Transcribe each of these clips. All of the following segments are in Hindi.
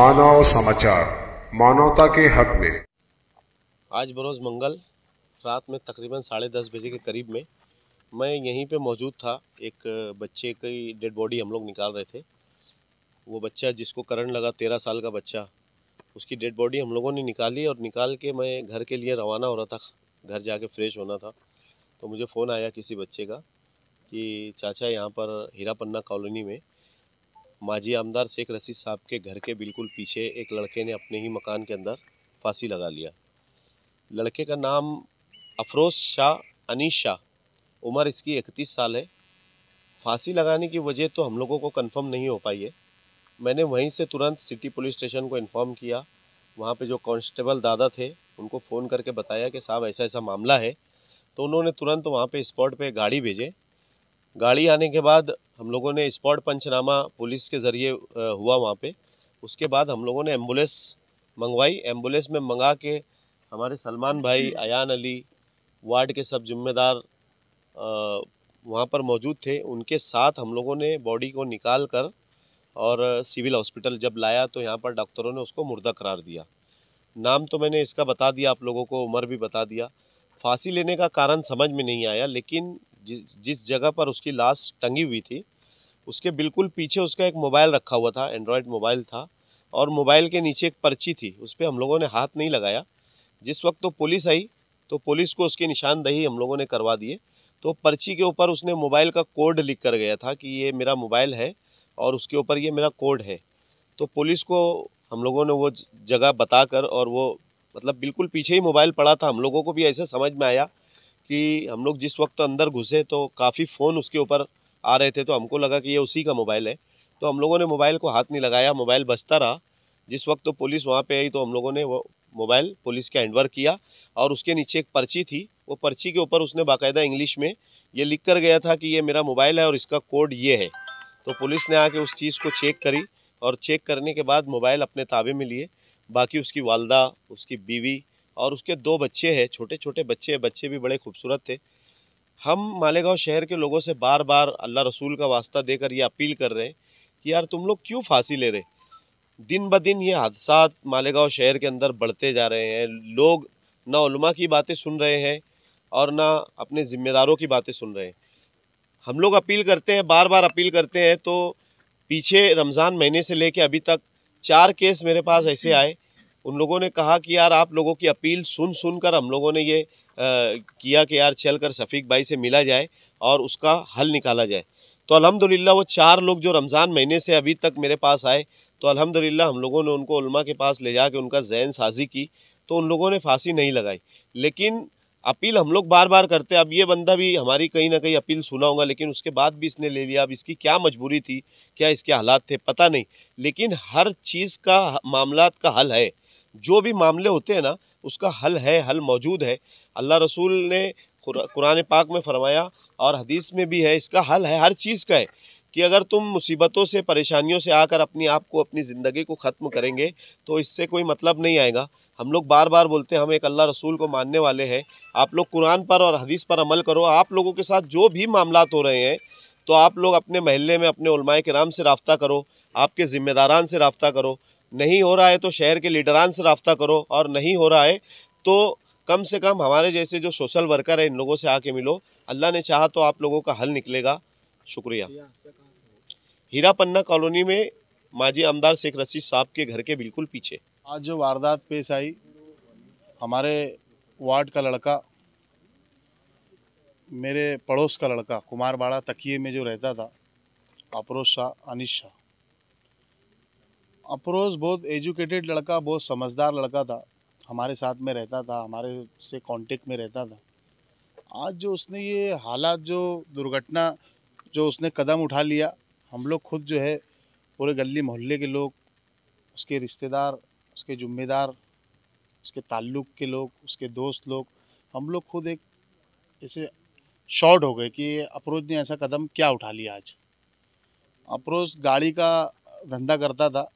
मानव समाचार मानवता के हक में आज बरोज मंगल रात में तकरीबन साढ़े दस बजे के करीब में मैं यहीं पे मौजूद था एक बच्चे की डेड बॉडी हम लोग निकाल रहे थे वो बच्चा जिसको करंट लगा तेरह साल का बच्चा उसकी डेड बॉडी हम लोगों ने निकाली और निकाल के मैं घर के लिए रवाना हो रहा था घर जाके फ्रेश होना था तो मुझे फ़ोन आया किसी बच्चे का कि चाचा यहाँ पर हीरा पन्ना कॉलोनी में माजी आमदार शेख रशीद साहब के घर के बिल्कुल पीछे एक लड़के ने अपने ही मकान के अंदर फांसी लगा लिया लड़के का नाम अफरोज शाह अनीस शाह उम्र इसकी इकतीस साल है फांसी लगाने की वजह तो हम लोगों को कंफर्म नहीं हो पाई है मैंने वहीं से तुरंत सिटी पुलिस स्टेशन को इन्फॉर्म किया वहाँ पर जो कॉन्स्टेबल दादा थे उनको फ़ोन करके बताया कि साहब ऐसा ऐसा मामला है तो उन्होंने तुरंत वहाँ पर स्पॉट पर गाड़ी भेजे गाड़ी आने के बाद हम लोगों ने स्पॉट पंचनामा पुलिस के ज़रिए हुआ वहाँ पे उसके बाद हम लोगों ने एम्बुलेंस मंगवाई एम्बुलेंस में मंगा के हमारे सलमान भाई अयान अली वार्ड के सब जिम्मेदार वहाँ पर मौजूद थे उनके साथ हम लोगों ने बॉडी को निकाल कर और सिविल हॉस्पिटल जब लाया तो यहाँ पर डॉक्टरों ने उसको मुर्दा करार दिया नाम तो मैंने इसका बता दिया आप लोगों को उम्र भी बता दिया फांसी लेने का कारण समझ में नहीं आया लेकिन जिस जिस जगह पर उसकी लाश टंगी हुई थी उसके बिल्कुल पीछे उसका एक मोबाइल रखा हुआ था एंड्रॉयड मोबाइल था और मोबाइल के नीचे एक पर्ची थी उस पर हम लोगों ने हाथ नहीं लगाया जिस वक्त तो पुलिस आई तो पुलिस को उसकी निशानदही हम लोगों ने करवा दिए तो पर्ची के ऊपर उसने मोबाइल का कोड लिख कर गया था कि ये मेरा मोबाइल है और उसके ऊपर ये मेरा कोड है तो पुलिस को हम लोगों ने वो जगह बताकर और वो मतलब बिल्कुल पीछे ही मोबाइल पड़ा था हम लोगों को भी ऐसे समझ में आया कि हम लोग जिस वक्त अंदर घुसे तो काफ़ी फ़ोन उसके ऊपर आ रहे थे तो हमको लगा कि ये उसी का मोबाइल है तो हम लोगों ने मोबाइल को हाथ नहीं लगाया मोबाइल बचता रहा जिस वक्त तो पुलिस वहाँ पे आई तो हम लोगों ने वो मोबाइल पुलिस के हैंडवर किया और उसके नीचे एक पर्ची थी वो पर्ची के ऊपर उसने बाकायदा इंग्लिश में ये लिख कर गया था कि ये मेरा मोबाइल है और इसका कोड ये है तो पुलिस ने आके उस चीज़ को चेक करी और चेक करने के बाद मोबाइल अपने ताबे में लिए बाकी उसकी वालदा उसकी बीवी और उसके दो बच्चे हैं छोटे छोटे बच्चे बच्चे भी बड़े खूबसूरत थे हम मालेगांव शहर के लोगों से बार बार अल्लाह रसूल का वास्ता देकर ये अपील कर रहे हैं कि यार तुम लोग क्यों फांसी ले रहे दिन ब दिन ये हादसा मालेगांव शहर के अंदर बढ़ते जा रहे हैं लोग ना की बातें सुन रहे हैं और ना अपने ज़िम्मेदारों की बातें सुन रहे हैं हम लोग अपील करते हैं बार बार अपील करते हैं तो पीछे रमज़ान महीने से ले अभी तक चार केस मेरे पास ऐसे आए उन लोगों ने कहा कि यार आप लोगों की अपील सुन सुन कर हम लोगों ने ये आ, किया कि यार चल कर शफीक भाई से मिला जाए और उसका हल निकाला जाए तो अल्हम्दुलिल्लाह वो चार लोग जो रमज़ान महीने से अभी तक मेरे पास आए तो अल्हम्दुलिल्लाह हम लोगों ने उनको उलमा के पास ले जा कर उनका जैन साजी की तो उन लोगों ने फांसी नहीं लगाई लेकिन अपील हम लोग बार बार करते अब ये बंदा भी हमारी कहीं ना कहीं अपील सुना होगा लेकिन उसके बाद भी इसने ले लिया अब इसकी क्या मजबूरी थी क्या इसके हालात थे पता नहीं लेकिन हर चीज़ का मामला का हल है जो भी मामले होते हैं ना उसका हल है हल मौजूद है अल्लाह रसूल ने कुरान पाक में फरमाया और हदीस में भी है इसका हल है हर चीज़ का है कि अगर तुम मुसीबतों से परेशानियों से आकर अपने आप को अपनी ज़िंदगी को ख़त्म करेंगे तो इससे कोई मतलब नहीं आएगा हम लोग बार बार बोलते हैं हम एक अल्लाह रसूल को मानने वाले हैं आप लोग कुरान पर और हदीस पर अमल करो आप लोगों के साथ जो भी मामला हो रहे हैं तो आप लोग अपने महल्ले में अपने उलमाए कराम से रबता करो आपके ज़िम्मेदारान से रबता करो नहीं हो रहा है तो शहर के लीडरान से रबता करो और नहीं हो रहा है तो कम से कम हमारे जैसे जो सोशल वर्कर हैं इन लोगों से आके मिलो अल्लाह ने चाहा तो आप लोगों का हल निकलेगा शुक्रिया हीरा पन्ना कॉलोनी में माजी आमदार शेख रशीद साहब के घर के बिल्कुल पीछे आज जो वारदात पेश आई हमारे वार्ड का लड़का मेरे पड़ोस का लड़का कुमार बाड़ा तकिए में जो रहता था अपरोज शाह अनिश शाह अप्रोज बहुत एजुकेटेड लड़का बहुत समझदार लड़का था हमारे साथ में रहता था हमारे से कांटेक्ट में रहता था आज जो उसने ये हालात जो दुर्घटना जो उसने कदम उठा लिया हम लोग खुद जो है पूरे गली मोहल्ले के लोग उसके रिश्तेदार उसके ज़िम्मेदार उसके ताल्लुक़ के लोग उसके दोस्त लोग हम लोग खुद एक ऐसे शॉर्ट हो गए कि अप्रोज ने ऐसा कदम क्या उठा लिया आज अप्रोच गाड़ी का धंधा करता था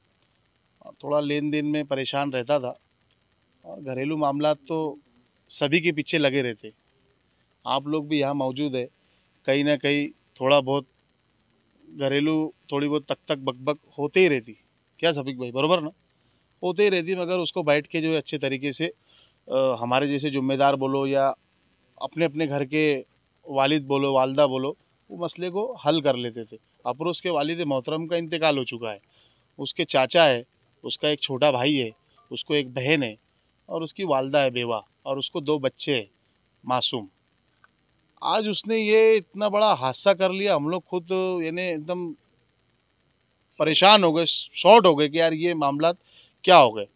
थोड़ा लेन देन में परेशान रहता था और घरेलू मामला तो सभी के पीछे लगे रहते आप लोग भी यहाँ मौजूद है कहीं ना कहीं थोड़ा बहुत घरेलू थोड़ी बहुत तक तक बक होते ही रहती क्या सफीक भाई बरोबर ना होते ही रहती मगर उसको बैठ के जो है अच्छे तरीके से आ, हमारे जैसे जुम्मेदार बोलो या अपने अपने घर के वालिद बोलो वालदा बोलो वो मसले को हल कर लेते थे अप्रोस के वालिद मोहतरम का इंतकाल हो चुका है उसके चाचा है उसका एक छोटा भाई है उसको एक बहन है और उसकी वालदा है बेवा और उसको दो बच्चे हैं मासूम आज उसने ये इतना बड़ा हादसा कर लिया हम लोग खुद यानी एकदम परेशान हो गए शॉर्ट हो गए कि यार ये मामला क्या हो गए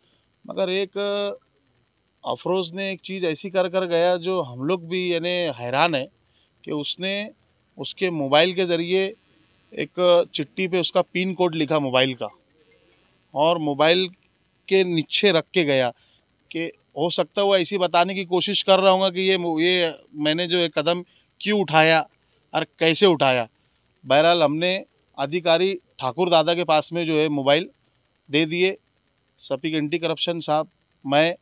मगर एक अफरोज़ ने एक चीज़ ऐसी कर कर गया जो हम लोग भी यानी हैरान है कि उसने उसके मोबाइल के ज़रिए एक चिट्ठी पे उसका पिन कोड लिखा मोबाइल का और मोबाइल के नीचे रख के गया कि हो सकता है वो ऐसी बताने की कोशिश कर रहा हूँ कि ये ये मैंने जो एक कदम क्यों उठाया और कैसे उठाया बहरहाल हमने अधिकारी ठाकुर दादा के पास में जो है मोबाइल दे दिए सपिक एंटी करप्शन साहब मैं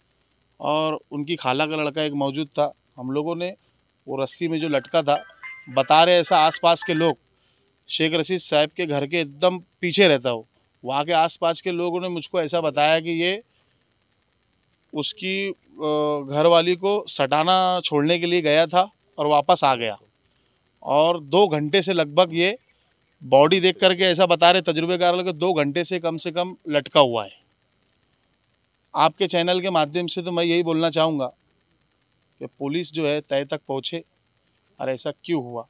और उनकी खाला का लड़का एक मौजूद था हम लोगों ने वो रस्सी में जो लटका था बता रहे ऐसा आसपास के लोग शेख रशीद साहब के घर के एकदम पीछे रहता हो वहाँ के आसपास के लोगों ने मुझको ऐसा बताया कि ये उसकी घर वाली को सटाना छोड़ने के लिए गया था और वापस आ गया और दो घंटे से लगभग ये बॉडी देख करके ऐसा बता रहे तजुर्बेकार लोग दो घंटे से कम से कम लटका हुआ है आपके चैनल के माध्यम से तो मैं यही बोलना चाहूँगा कि पुलिस जो है तय तक पहुँचे और ऐसा क्यों हुआ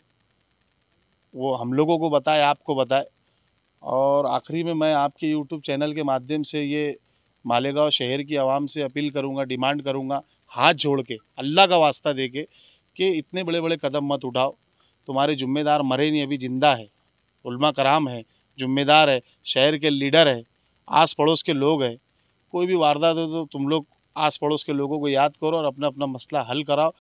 वो हम लोगों को बताए आपको बताए और आखिरी में मैं आपके यूट्यूब चैनल के माध्यम से ये मालेगांव शहर की आवाम से अपील करूँगा डिमांड करूँगा हाथ जोड़ के अल्लाह का वास्ता दे के कि इतने बड़े बड़े कदम मत उठाओ तुम्हारे जुम्मेदार मरे नहीं अभी ज़िंदा है उल्मा कराम है जुम्मेदार है शहर के लीडर है आस पड़ोस के लोग हैं कोई भी वारदात हो तो तुम लोग आस पड़ोस के लोगों को याद करो और अपना अपना मसला हल कराओ